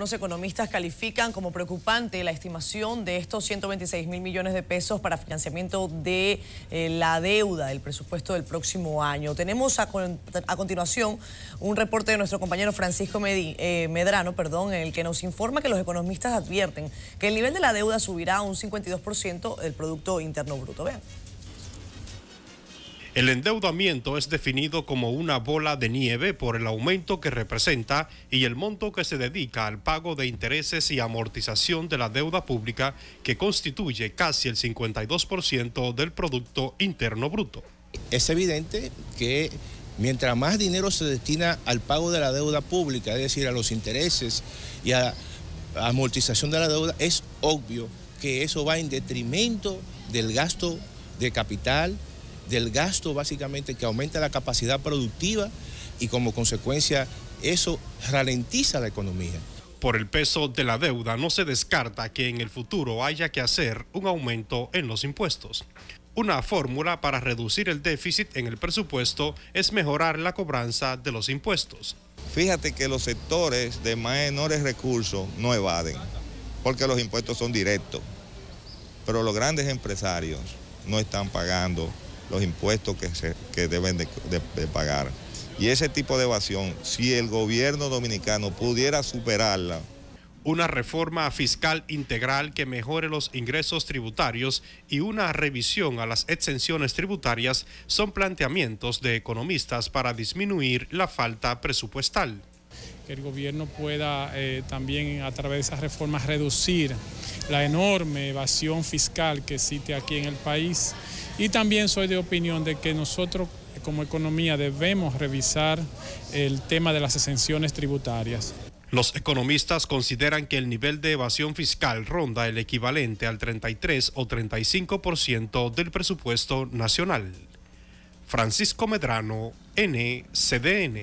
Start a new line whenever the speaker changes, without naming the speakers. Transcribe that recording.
Los economistas califican como preocupante la estimación de estos 126 mil millones de pesos para financiamiento de eh, la deuda del presupuesto del próximo año. Tenemos a, continuación un reporte de nuestro compañero Francisco eh, Medrano, perdón, en el que nos informa que los economistas advierten que el nivel de la deuda subirá a un 52% del Producto Interno Bruto. Vean.
El endeudamiento es definido como una bola de nieve por el aumento que representa y el monto que se dedica al pago de intereses y amortización de la deuda pública, que constituye casi el
52% del Producto Interno Bruto. Es evidente que mientras más dinero se destina al pago de la deuda pública, es decir, a los intereses y a la amortización de la deuda, es obvio que eso va en detrimento del gasto de capital del gasto básicamente que aumenta la capacidad productiva y como consecuencia eso ralentiza la economía. Por
el peso de la deuda no se descarta que en el futuro haya que hacer un aumento en los impuestos. Una fórmula para reducir el déficit en el presupuesto es mejorar
la cobranza de los impuestos. Fíjate que los sectores de menores recursos no evaden, porque los impuestos son directos, pero los grandes empresarios no están pagando los impuestos que, se, deben de, pagar. Y ese tipo de evasión, si el gobierno dominicano pudiera superarla,
una reforma fiscal integral que mejore los ingresos tributarios y una revisión a las exenciones tributarias son planteamientos de economistas para disminuir la falta presupuestal.
Que el gobierno pueda eh, también a través de esas reformas reducir la enorme evasión fiscal que existe aquí en el país y también soy de opinión de que nosotros como economía debemos revisar el tema de las exenciones tributarias.
Los economistas consideran que el nivel de evasión fiscal ronda el equivalente al 33 o 35% del presupuesto nacional. Francisco Medrano, NCDN.